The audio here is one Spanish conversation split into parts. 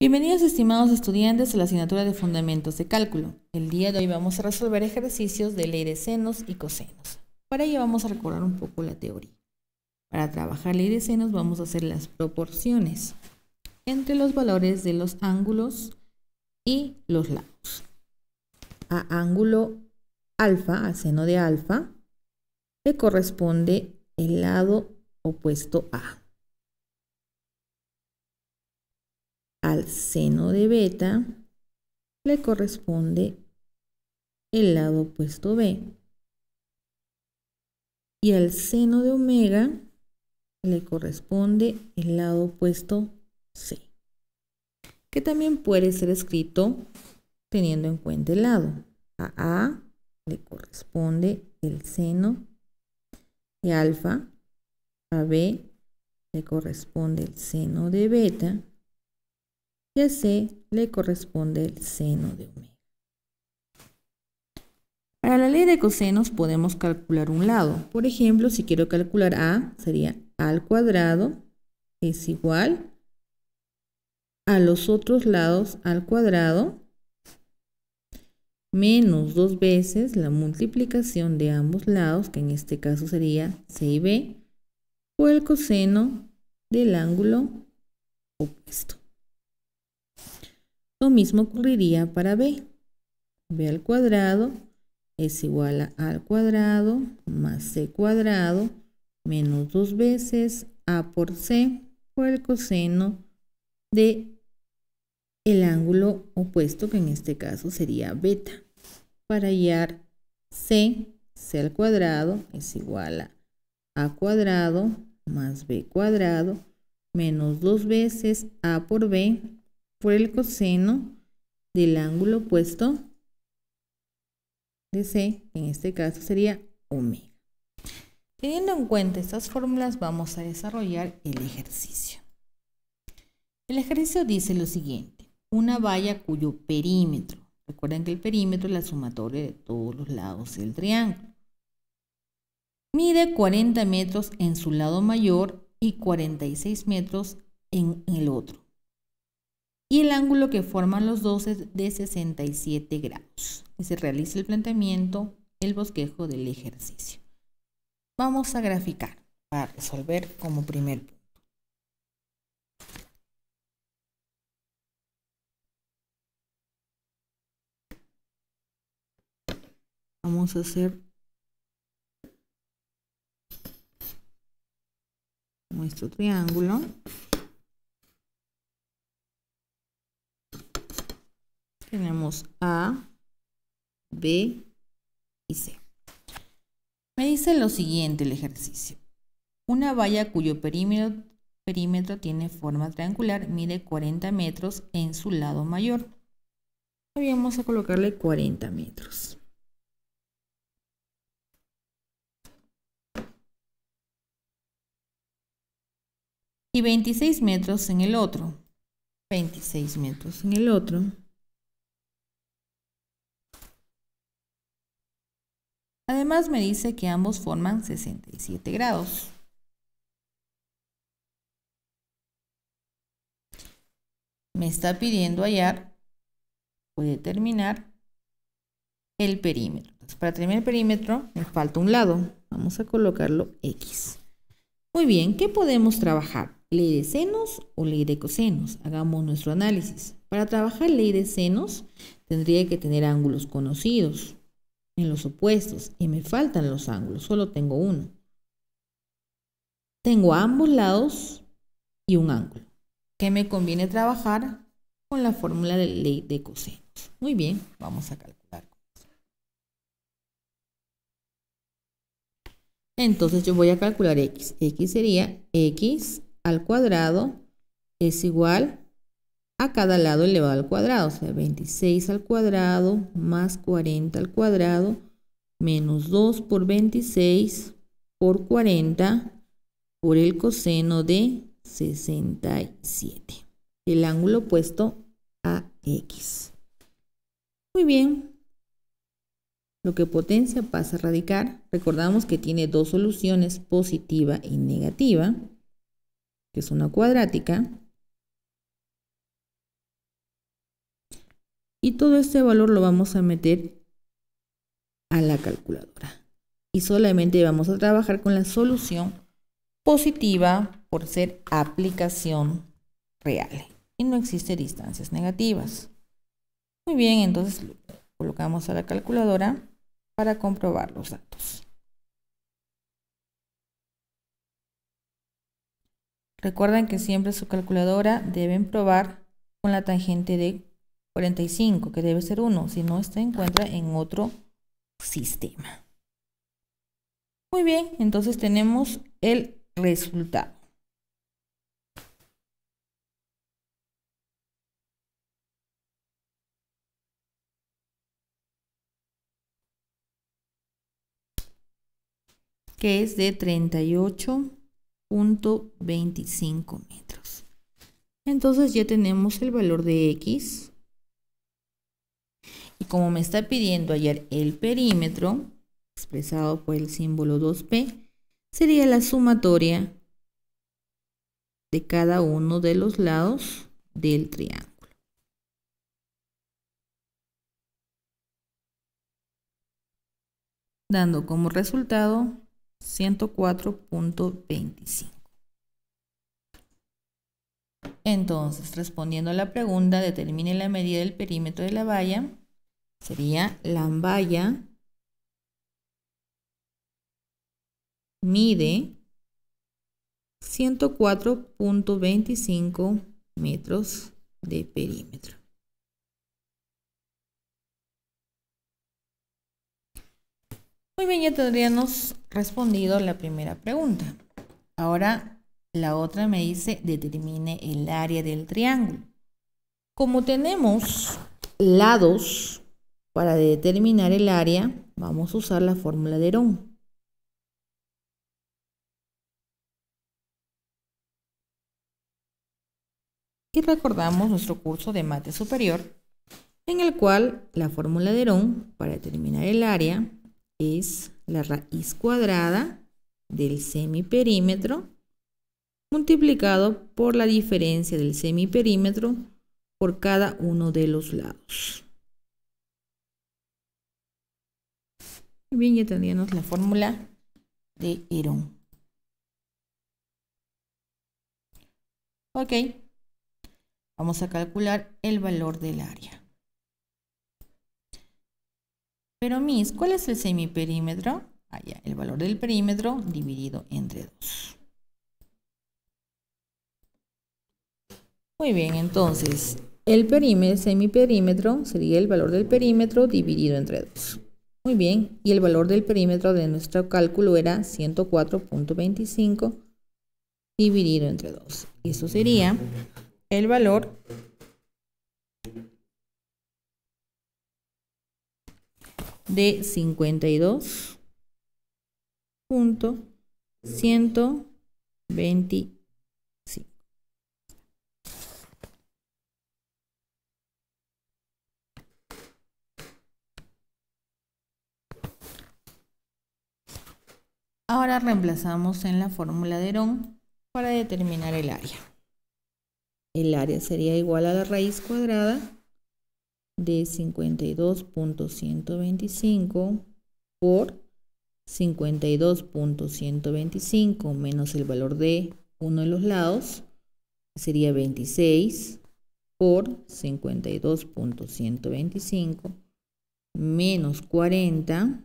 Bienvenidos estimados estudiantes a la asignatura de Fundamentos de Cálculo. El día de hoy vamos a resolver ejercicios de ley de senos y cosenos. Para ello vamos a recordar un poco la teoría. Para trabajar ley de senos vamos a hacer las proporciones entre los valores de los ángulos y los lados. A ángulo alfa, al seno de alfa, le corresponde el lado opuesto A. al seno de beta le corresponde el lado opuesto B. Y al seno de omega le corresponde el lado opuesto C, que también puede ser escrito teniendo en cuenta el lado. A A le corresponde el seno de alfa, a B le corresponde el seno de beta y a C le corresponde el seno de omega. Para la ley de cosenos podemos calcular un lado. Por ejemplo, si quiero calcular A, sería al cuadrado es igual a los otros lados al cuadrado menos dos veces la multiplicación de ambos lados, que en este caso sería C y B, por el coseno del ángulo opuesto. Lo mismo ocurriría para B. B al cuadrado es igual a al cuadrado más C cuadrado menos dos veces A por C por el coseno de el ángulo opuesto, que en este caso sería beta. Para hallar C, C al cuadrado es igual a A cuadrado más B cuadrado menos dos veces A por B por el coseno del ángulo opuesto de C, en este caso sería omega. Teniendo en cuenta estas fórmulas, vamos a desarrollar el ejercicio. El ejercicio dice lo siguiente, una valla cuyo perímetro, recuerden que el perímetro es la sumatoria de todos los lados del triángulo, mide 40 metros en su lado mayor y 46 metros en el otro y el ángulo que forman los dos es de 67 grados. Y se realiza el planteamiento, el bosquejo del ejercicio. Vamos a graficar para resolver como primer punto. Vamos a hacer nuestro triángulo. tenemos A, B y C. Me dice lo siguiente el ejercicio. Una valla cuyo perímetro, tiene forma triangular mide 40 metros en su lado mayor. vamos a colocarle 40 metros. Y 26 metros en el otro. 26 metros en el otro. Además me dice que ambos forman 67 grados. Me está pidiendo hallar o determinar el perímetro. para terminar el perímetro me falta un lado. Vamos a colocarlo X. Muy bien, ¿qué podemos trabajar? ¿Ley de senos o ley de cosenos? Hagamos nuestro análisis. Para trabajar ley de senos tendría que tener ángulos conocidos en los opuestos y me faltan los ángulos, solo tengo uno. Tengo ambos lados y un ángulo, que me conviene trabajar con la fórmula de ley de cosenos. Muy bien, vamos a calcular. Entonces yo voy a calcular x. x sería x al cuadrado es igual a cada lado elevado al cuadrado, o sea, 26 al cuadrado más 40 al cuadrado menos 2 por 26 por 40 por el coseno de 67, el ángulo opuesto a x. Muy bien, lo que potencia pasa a radicar, recordamos que tiene dos soluciones, positiva y negativa, que es una cuadrática, y todo este valor lo vamos a meter a la calculadora. Y solamente vamos a trabajar con la solución positiva por ser aplicación real. Y no existen distancias negativas. Muy bien, entonces colocamos a la calculadora para comprobar los datos. Recuerden que siempre su calculadora deben probar con la tangente de 45, que debe ser 1, si no se encuentra en otro sistema. Muy bien, entonces tenemos el resultado. que es de 38.25 metros. Entonces ya tenemos el valor de X y como me está pidiendo hallar el perímetro, expresado por el símbolo 2P, sería la sumatoria de cada uno de los lados del triángulo. dando como resultado 104.25. Entonces, respondiendo a la pregunta, determine la medida del perímetro de la valla Sería la Lambaya mide 104.25 metros de perímetro. Muy bien, ya tendríamos respondido la primera pregunta. Ahora la otra me dice, determine el área del triángulo. Como tenemos lados para determinar el área vamos a usar la fórmula de Herón. Y recordamos nuestro curso de mate superior, en el cual la fórmula de Herón para determinar el área es la raíz cuadrada del semiperímetro multiplicado por la diferencia del semiperímetro por cada uno de los lados. bien, ya tendríamos la fórmula de Herón. Ok. Vamos a calcular el valor del área. Pero Miss, ¿cuál es el semiperímetro? Ah, ya, el valor del perímetro dividido entre 2. Muy bien, entonces, el perímetro, semiperímetro sería el valor del perímetro dividido entre 2. Muy bien, y el valor del perímetro de nuestro cálculo era 104.25 dividido entre 2. eso sería el valor de 52.125. Ahora reemplazamos en la fórmula de Herón para determinar el área. El área sería igual a la raíz cuadrada de 52.125 por 52.125 menos el valor de uno de los lados, sería 26 por 52.125 menos 40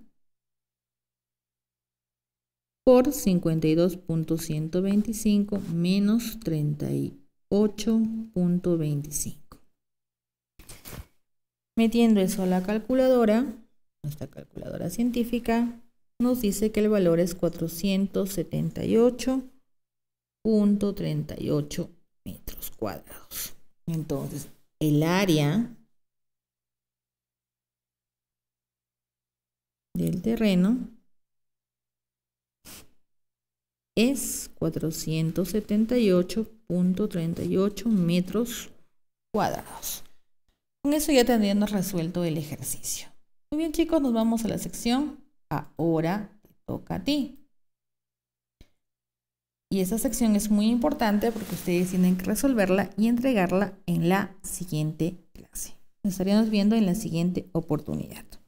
por 52.125 menos 38.25. Metiendo eso a la calculadora, nuestra calculadora científica, nos dice que el valor es 478.38 metros cuadrados. Entonces, el área del terreno es 478.38 metros cuadrados. Con eso ya tendríamos resuelto el ejercicio. Muy bien chicos, nos vamos a la sección Ahora te toca a ti. Y esa sección es muy importante porque ustedes tienen que resolverla y entregarla en la siguiente clase. Nos estaríamos viendo en la siguiente oportunidad.